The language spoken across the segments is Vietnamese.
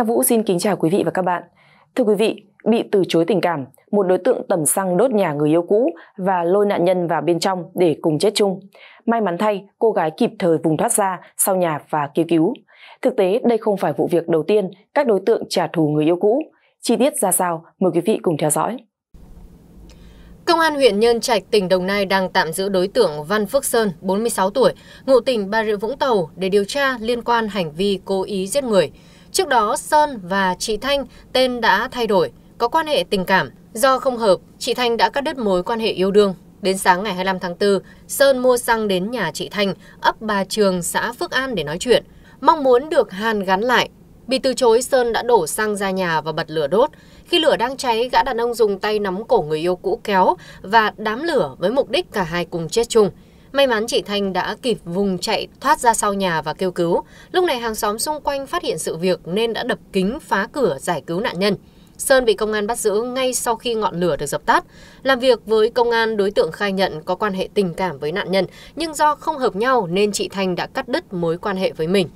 Nga Vũ xin kính chào quý vị và các bạn. Thưa quý vị, bị từ chối tình cảm, một đối tượng tẩm xăng đốt nhà người yêu cũ và lôi nạn nhân vào bên trong để cùng chết chung. May mắn thay, cô gái kịp thời vùng thoát ra sau nhà và kêu cứu, Thực tế, đây không phải vụ việc đầu tiên các đối tượng trả thù người yêu cũ. Chi tiết ra sao, mời quý vị cùng theo dõi. Công an huyện Nhân Trạch, tỉnh Đồng Nai đang tạm giữ đối tượng Văn Phước Sơn, 46 tuổi, ngụ tỉnh Bà Rịa Vũng Tàu để điều tra liên quan hành vi cố ý giết người. Trước đó, Sơn và chị Thanh tên đã thay đổi, có quan hệ tình cảm. Do không hợp, chị Thanh đã cắt đứt mối quan hệ yêu đương. Đến sáng ngày 25 tháng 4, Sơn mua xăng đến nhà chị Thanh, ấp Bà Trường, xã Phước An để nói chuyện. Mong muốn được Hàn gắn lại. Bị từ chối, Sơn đã đổ xăng ra nhà và bật lửa đốt. Khi lửa đang cháy, gã đàn ông dùng tay nắm cổ người yêu cũ kéo và đám lửa với mục đích cả hai cùng chết chung. May mắn chị Thanh đã kịp vùng chạy thoát ra sau nhà và kêu cứu. Lúc này hàng xóm xung quanh phát hiện sự việc nên đã đập kính phá cửa giải cứu nạn nhân. Sơn bị công an bắt giữ ngay sau khi ngọn lửa được dập tắt. Làm việc với công an, đối tượng khai nhận có quan hệ tình cảm với nạn nhân, nhưng do không hợp nhau nên chị Thanh đã cắt đứt mối quan hệ với mình.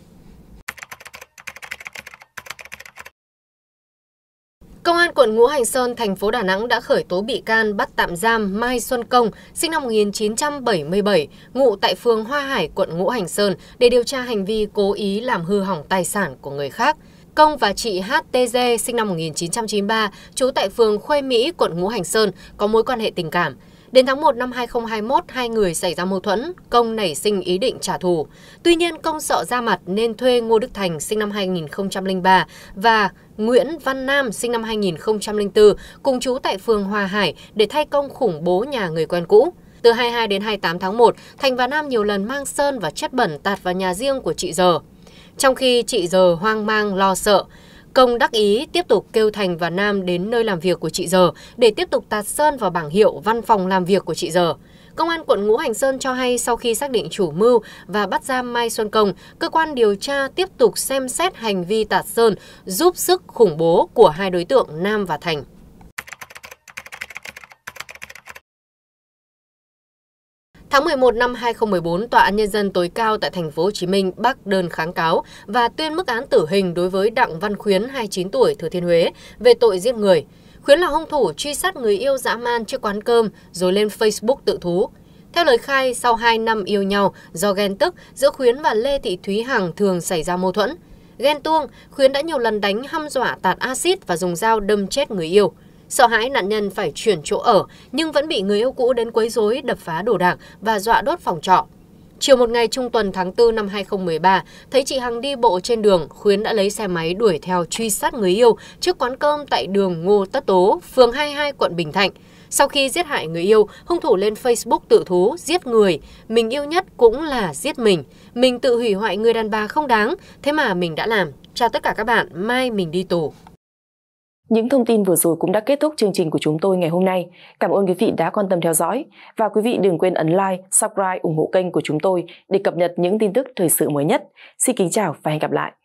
Công an quận Ngũ Hành Sơn, thành phố Đà Nẵng đã khởi tố bị can bắt tạm giam Mai Xuân Công, sinh năm 1977, ngụ tại phường Hoa Hải, quận Ngũ Hành Sơn để điều tra hành vi cố ý làm hư hỏng tài sản của người khác. Công và chị HTG sinh năm 1993, trú tại phường Khuê Mỹ, quận Ngũ Hành Sơn, có mối quan hệ tình cảm đến tháng một năm 2021, hai người xảy ra mâu thuẫn, Công nảy sinh ý định trả thù. Tuy nhiên, Công sợ ra mặt nên thuê Ngô Đức Thành sinh năm 2003 và Nguyễn Văn Nam sinh năm 2004 cùng chú tại phường Hòa Hải để thay Công khủng bố nhà người quen cũ. Từ 22 đến 28 tháng 1, Thành và Nam nhiều lần mang sơn và chất bẩn tạt vào nhà riêng của chị Giờ. Trong khi chị Giờ hoang mang lo sợ, Công đắc ý tiếp tục kêu Thành và Nam đến nơi làm việc của chị Giờ để tiếp tục tạt sơn vào bảng hiệu văn phòng làm việc của chị Giờ. Công an quận Ngũ Hành Sơn cho hay sau khi xác định chủ mưu và bắt giam Mai Xuân Công, cơ quan điều tra tiếp tục xem xét hành vi tạt sơn giúp sức khủng bố của hai đối tượng Nam và Thành. Tháng 11 năm 2014, Tòa án Nhân dân tối cao tại thành phố Hồ Chí Minh bác đơn kháng cáo và tuyên mức án tử hình đối với Đặng Văn Khuyến, 29 tuổi, Thừa Thiên Huế, về tội giết người. Khuyến là hung thủ truy sát người yêu dã man trước quán cơm rồi lên Facebook tự thú. Theo lời khai, sau 2 năm yêu nhau, do ghen tức, giữa Khuyến và Lê Thị Thúy Hằng thường xảy ra mâu thuẫn. Ghen tuông, Khuyến đã nhiều lần đánh hăm dọa tạt axit và dùng dao đâm chết người yêu. Sợ hãi nạn nhân phải chuyển chỗ ở nhưng vẫn bị người yêu cũ đến quấy rối đập phá đồ đạc và dọa đốt phòng trọ. Chiều một ngày trung tuần tháng 4 năm 2013, thấy chị Hằng đi bộ trên đường, Khuyến đã lấy xe máy đuổi theo truy sát người yêu trước quán cơm tại đường Ngô Tất Tố, phường 22, quận Bình Thạnh. Sau khi giết hại người yêu, hung thủ lên Facebook tự thú giết người, mình yêu nhất cũng là giết mình. Mình tự hủy hoại người đàn bà không đáng, thế mà mình đã làm. Chào tất cả các bạn, mai mình đi tù. Những thông tin vừa rồi cũng đã kết thúc chương trình của chúng tôi ngày hôm nay. Cảm ơn quý vị đã quan tâm theo dõi và quý vị đừng quên ấn like, subscribe, ủng hộ kênh của chúng tôi để cập nhật những tin tức thời sự mới nhất. Xin kính chào và hẹn gặp lại.